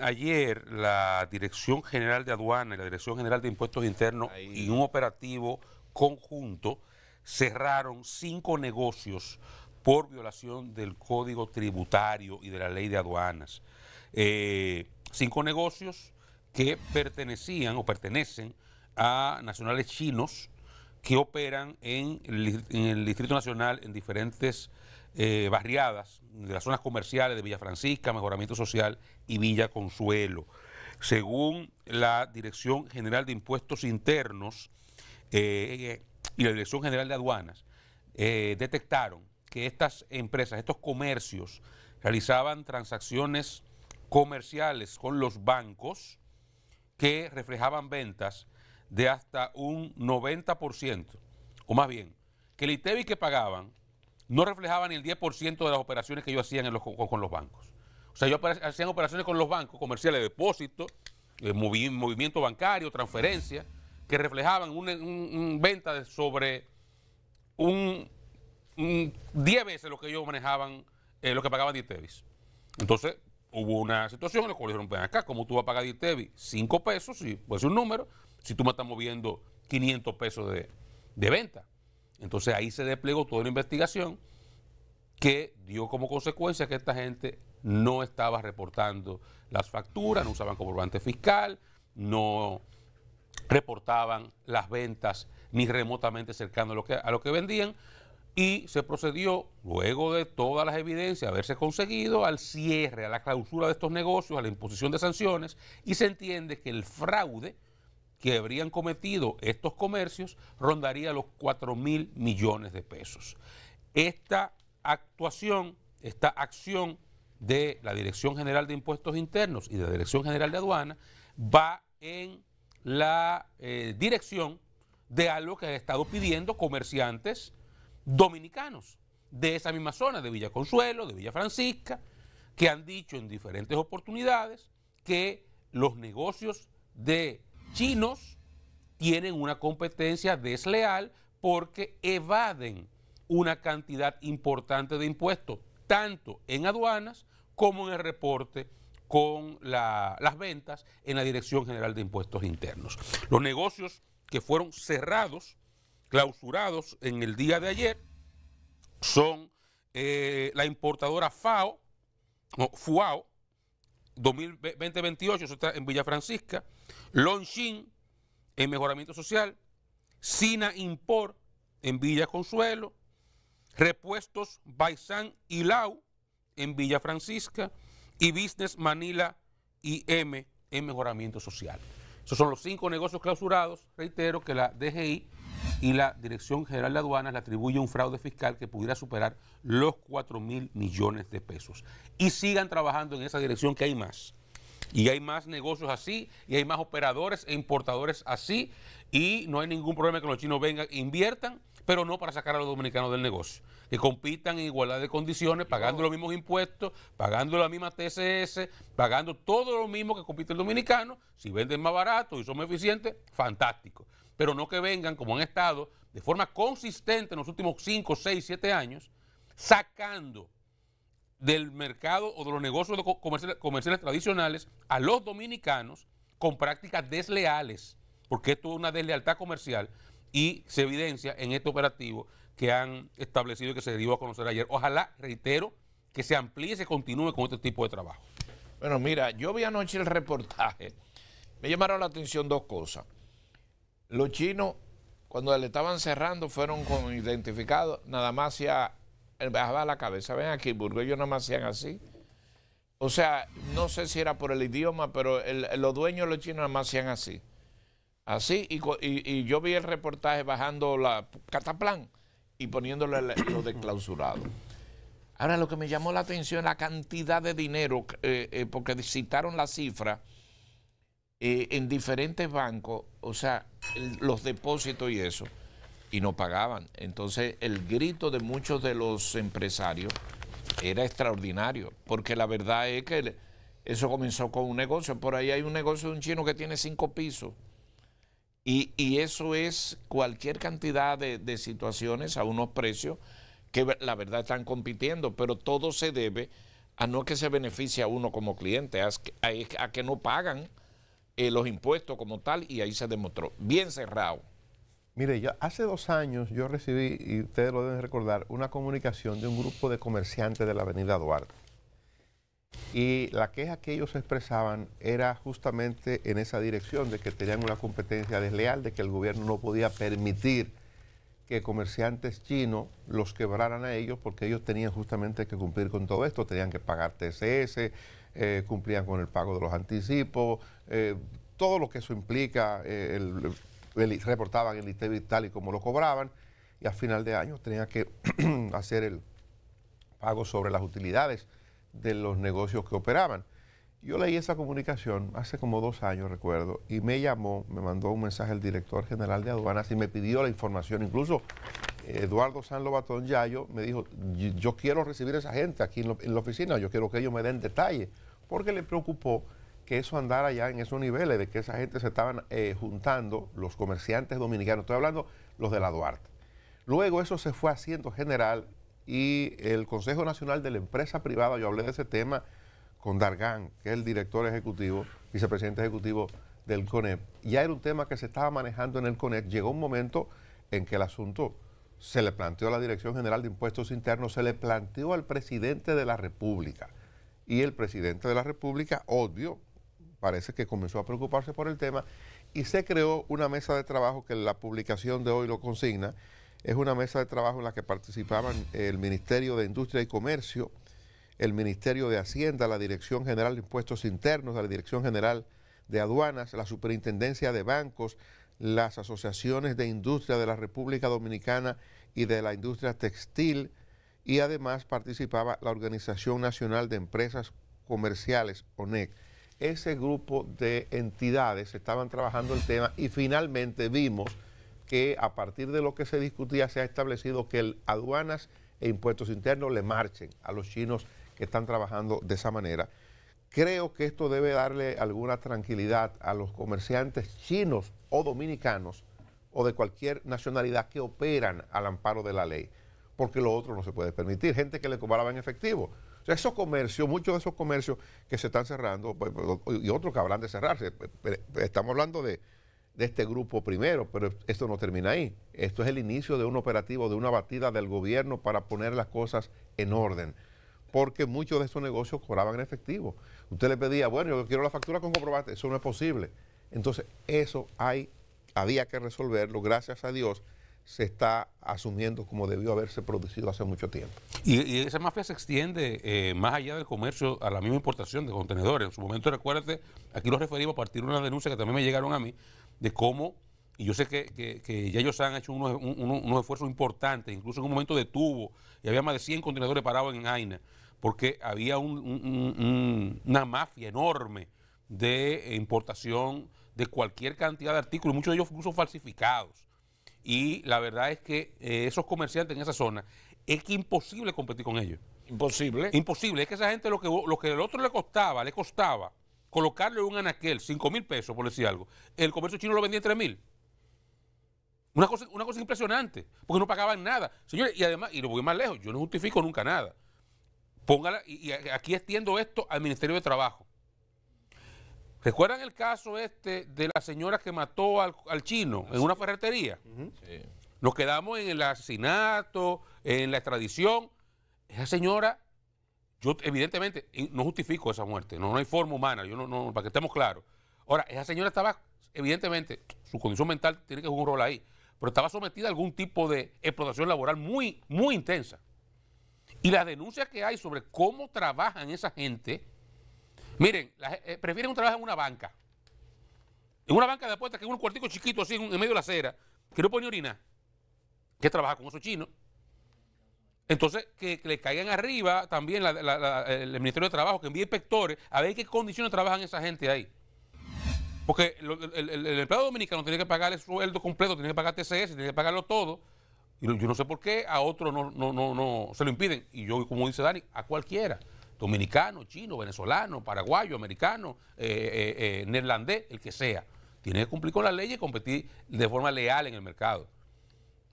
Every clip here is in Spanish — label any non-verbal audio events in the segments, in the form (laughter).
Ayer la Dirección General de Aduanas, y la Dirección General de Impuestos Internos y un operativo conjunto cerraron cinco negocios por violación del Código Tributario y de la Ley de Aduanas. Eh, cinco negocios que pertenecían o pertenecen a nacionales chinos que operan en el Distrito Nacional en diferentes eh, barriadas, de las zonas comerciales de Villa Francisca, Mejoramiento Social y Villa Consuelo. Según la Dirección General de Impuestos Internos eh, y la Dirección General de Aduanas, eh, detectaron que estas empresas, estos comercios, realizaban transacciones comerciales con los bancos que reflejaban ventas de hasta un 90%, o más bien, que el ITEBI que pagaban no reflejaban el 10% de las operaciones que yo hacía en los, con, los bancos. O sea, yo hacía operaciones con los bancos, comerciales de depósito, eh, movimiento bancario, transferencias, que reflejaban una venta de sobre un, 10 veces lo que ellos manejaban, eh, lo que pagaban tevis Entonces, hubo una situación en la cual dijeron, acá, como tú vas a pagar Ditevis? 5 pesos, si puede ser un número, si tú me estás moviendo 500 pesos de, de venta. Entonces ahí se desplegó toda una investigación que dio como consecuencia que esta gente no estaba reportando las facturas, no usaban comprobante fiscal, no reportaban las ventas ni remotamente cercano a lo que, a lo que vendían. Y se procedió, luego de todas las evidencias haberse conseguido, al cierre, a la clausura de estos negocios, a la imposición de sanciones, y se entiende que el fraude que habrían cometido estos comercios rondaría los 4 mil millones de pesos. Esta actuación, esta acción de la Dirección General de Impuestos Internos y de la Dirección General de Aduana va en la eh, dirección de algo que han estado pidiendo comerciantes dominicanos de esa misma zona, de Villa Consuelo, de Villa Francisca, que han dicho en diferentes oportunidades que los negocios de chinos tienen una competencia desleal porque evaden una cantidad importante de impuestos, tanto en aduanas como en el reporte con las ventas en la Dirección General de Impuestos Internos. Los negocios que fueron cerrados, clausurados en el día de ayer, son eh, la importadora FAO, o FUAO, 2028, eso está en Villa Francisca. Longshin en Mejoramiento Social. Sina Import en Villa Consuelo. Repuestos Baisan y Lau en Villa Francisca. Y Business Manila y M en Mejoramiento Social. Esos son los cinco negocios clausurados, reitero, que la DGI y la Dirección General de Aduanas le atribuye un fraude fiscal que pudiera superar los 4 mil millones de pesos. Y sigan trabajando en esa dirección que hay más. Y hay más negocios así, y hay más operadores e importadores así, y no hay ningún problema que los chinos vengan e inviertan, pero no para sacar a los dominicanos del negocio. Que compitan en igualdad de condiciones, pagando los mismos impuestos, pagando la misma TSS, pagando todo lo mismo que compite el dominicano. Si venden más barato y son más eficientes, fantástico pero no que vengan, como han estado, de forma consistente en los últimos 5, 6, 7 años, sacando del mercado o de los negocios comerciales, tradicionales a los dominicanos con prácticas desleales, porque esto es una deslealtad comercial y se evidencia en este operativo que han establecido y que se dio a conocer ayer. Ojalá, reitero, que se amplíe y se continúe con este tipo de trabajo. Bueno, mira, yo vi anoche el reportaje. Me llamaron la atención dos cosas los chinos, cuando le estaban cerrando, fueron con identificados, nada más se bajaba la cabeza. Ven aquí, Burgo, ellos nada más hacían así. O sea, no sé si era por el idioma, pero los dueños los chinos nada más hacían así. Así, y, yo vi el reportaje bajando la cataplan y poniéndole lo de clausurado. Ahora, lo que me llamó la atención la cantidad de dinero, eh, eh, porque citaron la cifra eh, en diferentes bancos, o sea, los depósitos y eso, y no pagaban. Entonces el grito de muchos de los empresarios era extraordinario, porque la verdad es que eso comenzó con un negocio. Por ahí hay un negocio de un chino que tiene cinco pisos. Y, eso es cualquier cantidad de, situaciones a unos precios que la verdad están compitiendo, pero todo se debe a no que se beneficie a uno como cliente, a que no pagan. Eh, los impuestos como tal y ahí se demostró. Bien cerrado. Mire, ya hace dos años yo recibí, y ustedes lo deben recordar, una comunicación de un grupo de comerciantes de la avenida Eduardo Y la queja que ellos expresaban era justamente en esa dirección, de que tenían una competencia desleal, de que el gobierno no podía permitir que comerciantes chinos los quebraran a ellos porque ellos tenían justamente que cumplir con todo esto, tenían que pagar TSS... Eh, cumplían con el pago de los anticipos, eh, todo lo que eso implica, eh, reportaban el ITV vital y cómo lo cobraban, y a final de año tenían que (clears throat) hacer el pago sobre las utilidades de los negocios que operaban. Yo leí esa comunicación hace como dos años, recuerdo, y me llamó, me mandó un mensaje el director general de aduanas y me pidió la información, incluso Eduardo San Lobatón Yayo me dijo, yo quiero recibir a esa gente aquí en, la oficina, yo quiero que ellos me den detalles, porque le preocupó que eso andara ya en esos niveles, de que esa gente se estaban eh, juntando, los comerciantes dominicanos, estoy hablando los de la Duarte. Luego eso se fue haciendo general y el Consejo Nacional de la Empresa Privada, yo hablé de ese tema con Dargan, que es el director ejecutivo, vicepresidente ejecutivo del CONEP, ya era un tema que se estaba manejando en el CONEP, llegó un momento en que el asunto se le planteó a la Dirección General de Impuestos Internos, se le planteó al presidente de la República. Y el presidente de la República, obvio, parece que comenzó a preocuparse por el tema y se creó una mesa de trabajo que la publicación de hoy lo consigna. Es una mesa de trabajo en la que participaban el Ministerio de Industria y Comercio, el Ministerio de Hacienda, la Dirección General de Impuestos Internos, la Dirección General de Aduanas, la Superintendencia de Bancos, las asociaciones de industria de la República Dominicana y de la industria textil y además participaba la Organización Nacional de Empresas Comerciales, ONEC. Ese grupo de entidades estaban trabajando el tema y finalmente vimos que a partir de lo que se discutía se ha establecido que el aduanas e impuestos internos le marchen a los chinos que están trabajando de esa manera. Creo que esto debe darle alguna tranquilidad a los comerciantes chinos o dominicanos o de cualquier nacionalidad que operan al amparo de la ley, porque lo otro no se puede permitir. Gente que le cobraba en efectivo. esos comercios, muchos de esos comercios que se están cerrando pues, pues, y otros que habrán de cerrarse. Estamos hablando de, este grupo primero, pero esto no termina ahí. Esto es el inicio de un operativo, de una batida del gobierno para poner las cosas en orden porque muchos de estos negocios cobraban en efectivo. Usted le pedía, bueno, yo quiero la factura con comprobante, eso no es posible. Entonces, eso hay, había que resolverlo, gracias a Dios se está asumiendo como debió haberse producido hace mucho tiempo. Y, esa mafia se extiende eh, más allá del comercio a la misma importación de contenedores. En su momento, recuérdate, aquí lo referimos a partir de una denuncia que también me llegaron a mí, de cómo, y yo sé que, ya ellos han hecho unos, esfuerzos importantes, incluso en un momento detuvo, y había más de 100 contenedores parados en Aina, porque había una mafia enorme de importación de cualquier cantidad de artículos, muchos de ellos incluso falsificados. Y la verdad es que eh, esos comerciantes en esa zona es que imposible competir con ellos. Imposible. Imposible. Es que esa gente lo que, lo que el otro le costaba, le costaba colocarle un anaquel, 5 mil pesos, por decir algo. El comercio chino lo vendía en 3 mil. Una cosa, una cosa impresionante, porque no pagaban nada. Señores, y además, y lo voy más lejos, yo no justifico nunca nada. Póngala, y aquí extiendo esto al Ministerio de Trabajo. ¿Recuerdan el caso este de la señora que mató al, chino en una ferretería? Nos quedamos en el asesinato, en la extradición. Esa señora, yo evidentemente no justifico esa muerte, no, hay forma humana, yo no, para que estemos claros. Ahora, esa señora estaba, evidentemente, su condición mental tiene que jugar un rol ahí, pero estaba sometida a algún tipo de explotación laboral muy, muy intensa. Y las denuncias que hay sobre cómo trabajan esa gente, Miren, eh, prefieren un trabajo en una banca. En una banca de apuestas que es un cuartico chiquito así en, medio de la acera, que no pone orina, que trabaja con esos chinos. Entonces, que, le caigan arriba también el Ministerio de Trabajo, que envíe inspectores a ver qué condiciones trabajan esa gente ahí. Porque el, empleado dominicano tiene que pagar el sueldo completo, tiene que pagar TCS, tiene que pagarlo todo. Y yo no sé por qué a otro no, no, no, no se lo impiden. Y yo, como dice Dani, a cualquiera dominicano, chino, venezolano, paraguayo, americano, eh, eh, eh, neerlandés, el que sea. Tiene que cumplir con la ley y competir de forma leal en el mercado.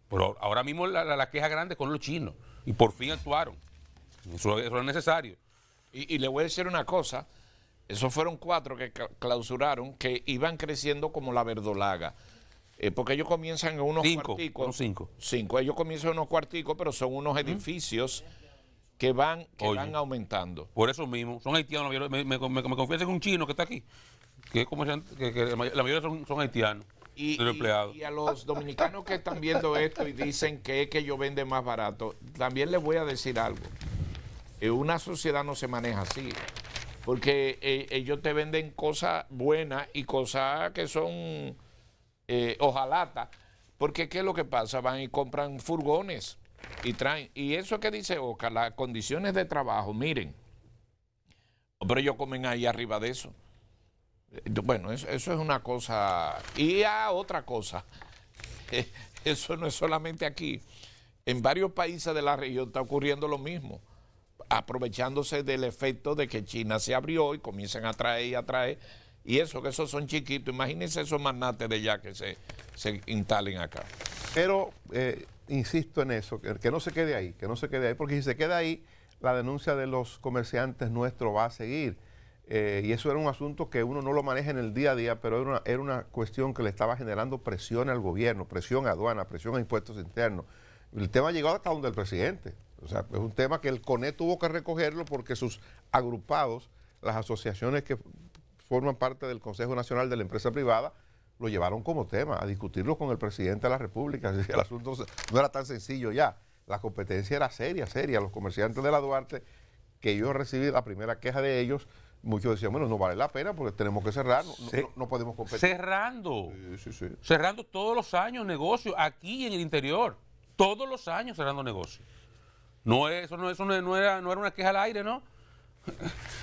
Pero ahora mismo la, queja grande con los chinos y por fin actuaron. Eso, es necesario. Y, le voy a decir una cosa, esos fueron cuatro que clausuraron que iban creciendo como la verdolaga. porque ellos comienzan en unos cinco, cuarticos. cinco. Ellos comienzan en unos cuarticos, pero son unos edificios que van, que van aumentando. Por eso mismo, son haitianos, me, me, me, un chino que está aquí, que, la mayoría son, haitianos. Y, y, a los dominicanos que están viendo esto y dicen que es que yo vende más barato, también les voy a decir algo. Eh, una sociedad no se maneja así, porque eh, ellos te venden cosas buenas y cosas que son eh, ojalata, porque ¿qué es lo que pasa? Van y compran furgones y Y eso que dice Oca, las condiciones de trabajo, miren. Pero ellos comen ahí arriba de eso. Eh, bueno, eso, es una cosa. Y a otra cosa. (laughs) Eso no es solamente aquí. En varios países de la región está ocurriendo lo mismo aprovechándose del efecto de que China se abrió y comienzan a traer y a traer. Y eso, que esos son chiquitos. Imagínense esos manates de ya que se, se instalen acá. Pero eh, insisto en eso, que, no se quede ahí, que no se quede ahí, porque si se queda ahí, la denuncia de los comerciantes nuestro va a seguir. Eh, y eso era un asunto que uno no lo maneja en el día a día, pero era una, cuestión que le estaba generando presión al gobierno, presión a aduana, presión a impuestos internos. El tema ha llegado hasta donde el presidente. O sea, es un tema que el CONE tuvo que recogerlo porque sus agrupados, las asociaciones que forman parte del Consejo Nacional de la Empresa Privada, lo llevaron como tema, a discutirlo con el presidente de la República. (laughs) El asunto no era tan sencillo ya. La competencia era seria, seria. Los comerciantes de la Duarte, que yo recibí la primera queja de ellos, muchos decían, bueno, no vale la pena porque tenemos que cerrar, no, podemos competir. Cerrando. Sí, sí, Cerrando todos los años negocios, aquí en el interior. Todos los años cerrando negocios. No, eso, no, eso no, no era una queja al aire, ¿no? (laughs)